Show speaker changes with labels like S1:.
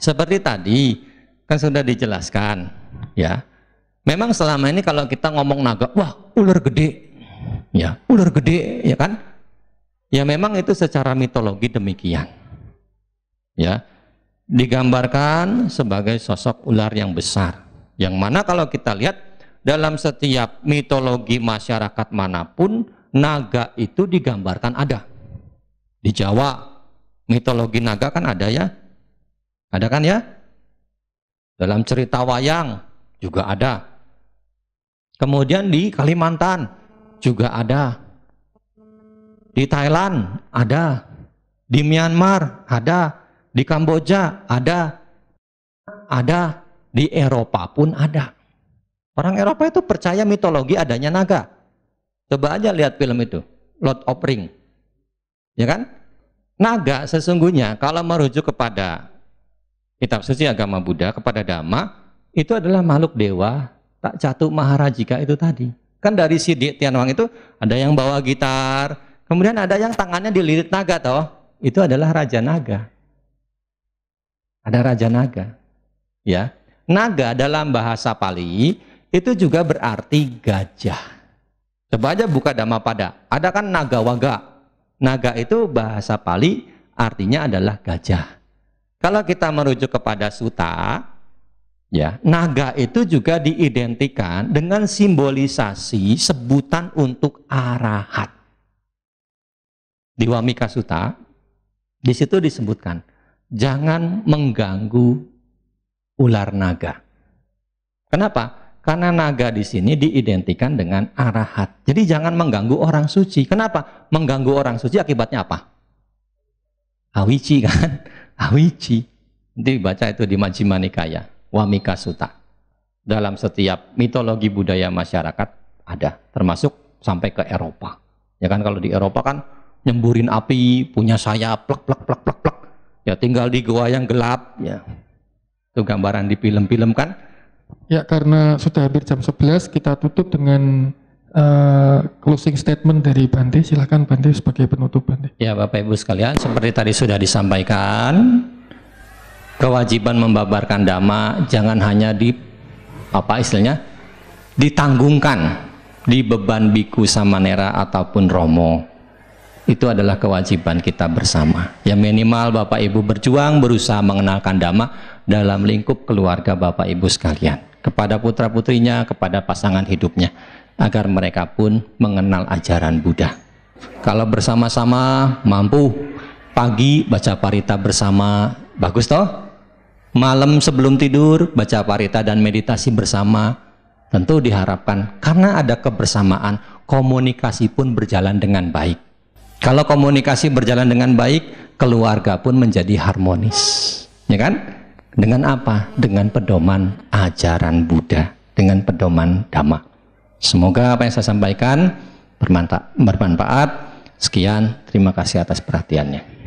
S1: Seperti tadi kan sudah dijelaskan ya. Memang selama ini kalau kita ngomong naga, wah ular gede. Ya, ular gede ya kan? Ya memang itu secara mitologi demikian. Ya. Digambarkan sebagai sosok ular yang besar. Yang mana kalau kita lihat dalam setiap mitologi masyarakat manapun naga itu digambarkan ada. Di Jawa mitologi naga kan ada ya. Ada kan ya? Dalam cerita wayang juga ada. Kemudian di Kalimantan juga ada. Di Thailand ada. Di Myanmar ada. Di Kamboja ada. Ada. Di Eropa pun ada. Orang Eropa itu percaya mitologi adanya naga. Coba aja lihat film itu, Lord of Ring. Ya kan? Naga sesungguhnya kalau merujuk kepada kitab suci agama Buddha kepada Dhamma itu adalah makhluk dewa tak catu maharajika itu tadi. Kan dari sidik Tianwang itu ada yang bawa gitar, kemudian ada yang tangannya dililit naga toh. Itu adalah raja naga. Ada raja naga. Ya. Naga dalam bahasa Pali itu juga berarti gajah. Coba aja buka pada Ada kan naga waga. Naga itu bahasa Pali artinya adalah gajah. Kalau kita merujuk kepada suta, ya, naga itu juga diidentikan dengan simbolisasi sebutan untuk arahat. Di Wamika Suta, di situ disebutkan, jangan mengganggu ular naga. Kenapa? Karena naga di sini diidentikan dengan arahat. Jadi jangan mengganggu orang suci. Kenapa? Mengganggu orang suci akibatnya apa? Awici kan? Awici. Nanti baca itu di Majjhima Nikaya, Wamika Suta. Dalam setiap mitologi budaya masyarakat ada, termasuk sampai ke Eropa. Ya kan kalau di Eropa kan nyemburin api, punya sayap, plek plek plek plek plek. Ya tinggal di goa yang gelap ya. Itu gambaran di film-film kan. Ya karena sudah hampir jam 11 kita tutup dengan Eh, closing statement dari Bante, silakan Bante sebagai penutup Bante. Ya Bapak Ibu sekalian, seperti tadi sudah disampaikan, kewajiban membabarkan dhamma jangan hanya di apa istilahnya ditanggungkan di beban biku samanera ataupun romo itu adalah kewajiban kita bersama ya minimal bapak ibu berjuang berusaha mengenalkan dhamma dalam lingkup keluarga bapak ibu sekalian kepada putra-putrinya, kepada pasangan hidupnya agar mereka pun mengenal ajaran Buddha. Kalau bersama-sama mampu pagi baca parita bersama bagus toh? Malam sebelum tidur baca parita dan meditasi bersama tentu diharapkan karena ada kebersamaan komunikasi pun berjalan dengan baik. Kalau komunikasi berjalan dengan baik, keluarga pun menjadi harmonis. Ya kan? Dengan apa? Dengan pedoman ajaran Buddha, dengan pedoman Dhamma. Semoga apa yang saya sampaikan bermanfaat. Sekian, terima kasih atas perhatiannya.